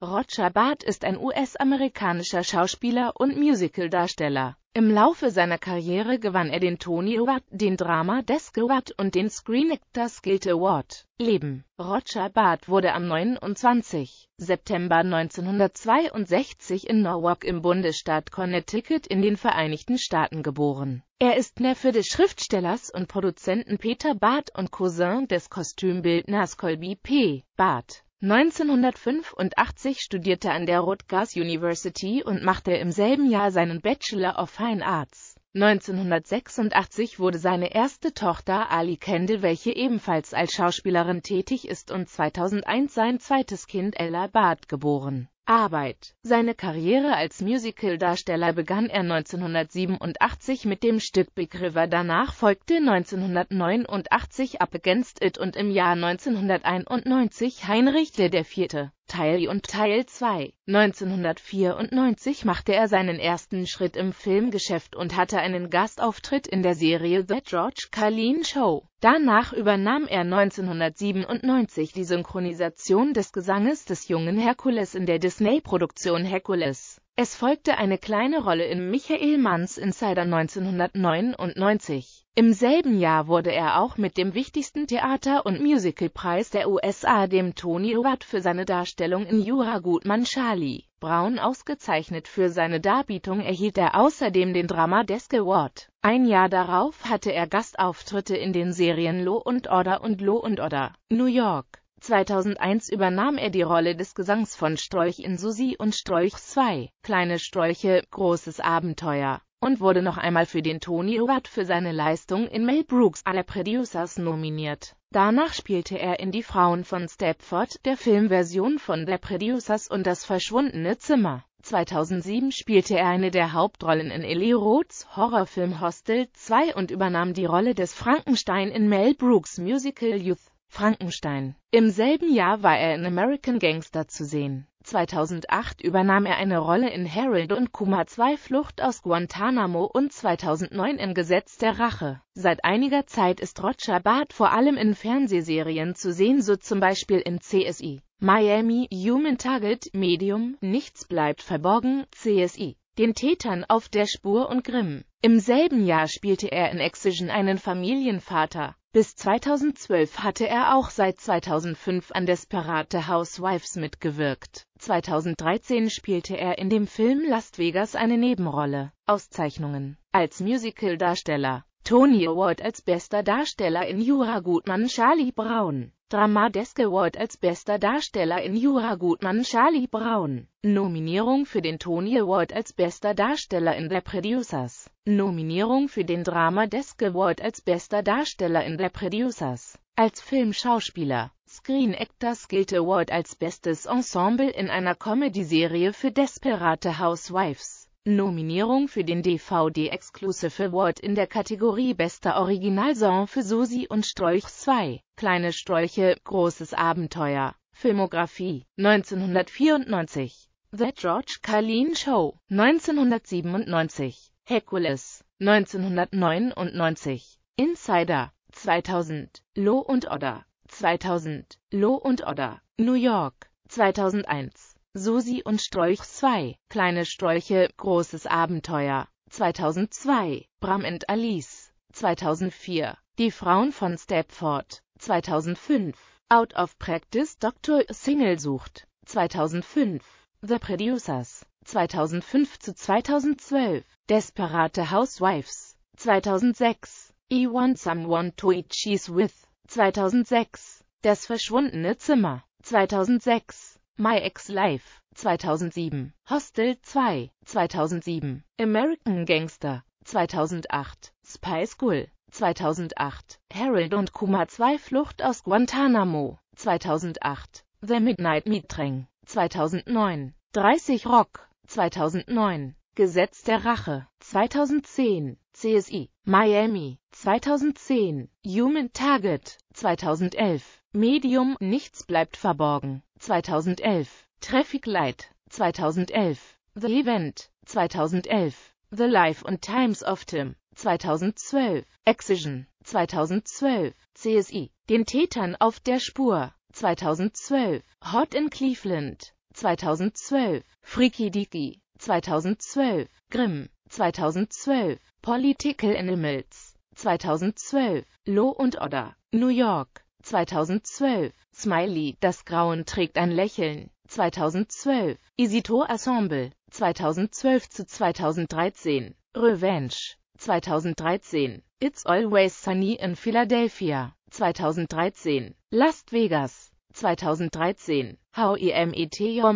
Roger Bart ist ein US-amerikanischer Schauspieler und Musicaldarsteller. Im Laufe seiner Karriere gewann er den Tony Award, den Drama Desk Award und den Screen Actors Guild Award. Leben Roger Bart wurde am 29. September 1962 in Norwalk im Bundesstaat Connecticut in den Vereinigten Staaten geboren. Er ist Neffe des Schriftstellers und Produzenten Peter Barth und Cousin des Kostümbildners Colby P. Barth. 1985 studierte er an der Rutgers University und machte im selben Jahr seinen Bachelor of Fine Arts. 1986 wurde seine erste Tochter Ali Kendall, welche ebenfalls als Schauspielerin tätig ist, und 2001 sein zweites Kind Ella Barth geboren Arbeit. Seine Karriere als Musicaldarsteller begann er 1987 mit dem Stück Big River, danach folgte 1989 Up Against It und im Jahr 1991 Heinrich IV. Teil und Teil 2. 1994 machte er seinen ersten Schritt im Filmgeschäft und hatte einen Gastauftritt in der Serie The George Carlin Show. Danach übernahm er 1997 die Synchronisation des Gesanges des jungen Herkules in der Disney-Produktion Herkules. Es folgte eine kleine Rolle in Michael Manns Insider 1999. Im selben Jahr wurde er auch mit dem wichtigsten Theater- und Musicalpreis der USA, dem Tony Award für seine Darstellung in Jura Gutmann Charlie Brown ausgezeichnet. Für seine Darbietung erhielt er außerdem den Drama Desk Award. Ein Jahr darauf hatte er Gastauftritte in den Serien Law und Order und Law und Order New York. 2001 übernahm er die Rolle des Gesangs von Strolch in Susi und Strolch 2, Kleine Strolche, großes Abenteuer und wurde noch einmal für den Tony Award für seine Leistung in Mel Brooks Alle Producers nominiert. Danach spielte er in Die Frauen von Stepford, der Filmversion von The Producers und Das verschwundene Zimmer. 2007 spielte er eine der Hauptrollen in Ellie Roths Horrorfilm Hostel 2 und übernahm die Rolle des Frankenstein in Mel Brooks Musical Youth. Frankenstein. Im selben Jahr war er in American Gangster zu sehen. 2008 übernahm er eine Rolle in Harold und Kuma 2 Flucht aus Guantanamo und 2009 in Gesetz der Rache. Seit einiger Zeit ist Roger Bart vor allem in Fernsehserien zu sehen, so zum Beispiel in CSI, Miami, Human Target, Medium, Nichts bleibt verborgen, CSI, Den Tätern auf der Spur und Grimm. Im selben Jahr spielte er in Excision einen Familienvater. Bis 2012 hatte er auch seit 2005 an Desperate Housewives mitgewirkt. 2013 spielte er in dem Film Las Vegas eine Nebenrolle. Auszeichnungen Als Musicaldarsteller Tony Award als bester Darsteller in Jura Gutmann Charlie Brown. Drama Desk Award als bester Darsteller in Jura Gutmann Charlie Brown. Nominierung für den Tony Award als bester Darsteller in The Producers. Nominierung für den Drama Desk Award als bester Darsteller in The Producers. Als Filmschauspieler. Screen Actors Guild Award als bestes Ensemble in einer Comedy-Serie für Desperate Housewives. Nominierung für den DVD Exclusive Award in der Kategorie Bester Originalsong für Susi und Strolch 2, Kleine Strolche, Großes Abenteuer, Filmografie, 1994, The George Carlin Show, 1997, Hercules, 1999, Insider, 2000, Lo und Odder, 2000, Lo und Odder, New York, 2001. Susi und Strolch 2, Kleine Strolche, Großes Abenteuer, 2002, Bram und Alice, 2004, Die Frauen von Stepford, 2005, Out of Practice Dr. Single sucht, 2005, The Producers, 2005 zu 2012, Desperate Housewives, 2006, I Want Someone to Eat Cheese With, 2006, Das verschwundene Zimmer, 2006, My Ex Life 2007, Hostel 2 2007, American Gangster 2008, Spy School 2008, Harold und Kuma 2 Flucht aus Guantanamo 2008, The Midnight Meeting 2009, 30 Rock 2009 Gesetz der Rache 2010, CSI, Miami 2010, Human Target 2011, Medium Nichts bleibt verborgen 2011, Traffic Light 2011, The Event 2011, The Life and Times of Tim 2012, Excision 2012, CSI, Den Tätern auf der Spur 2012, Hot in Cleveland 2012, Freaky Dicky, 2012, Grimm, 2012, Political Animals, 2012, Lo und Odder, New York, 2012, Smiley, das Grauen trägt ein Lächeln, 2012, Isito Ensemble, 2012 zu 2013, Revenge, 2013, It's Always Sunny in Philadelphia, 2013, Las Vegas, 2013, How HIMET e Your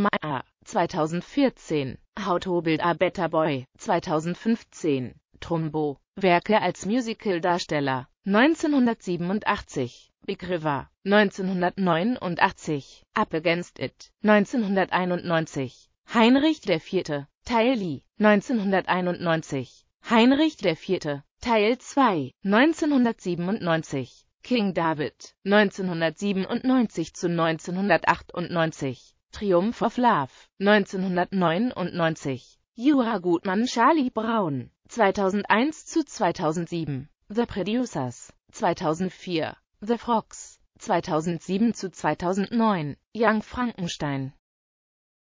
2014, a Better Boy, 2015, Trumbo, Werke als Musical-Darsteller, 1987, Big River, 1989, Up Against It, 1991, Heinrich IV., Teil Lee, 1991, Heinrich IV., Teil 2, 1997, King David, 1997 zu 1998 Triumph of Love, 1999. Jura Gutmann, Charlie Brown, 2001 zu 2007. The Producers, 2004. The Frogs, 2007 zu 2009. Young Frankenstein,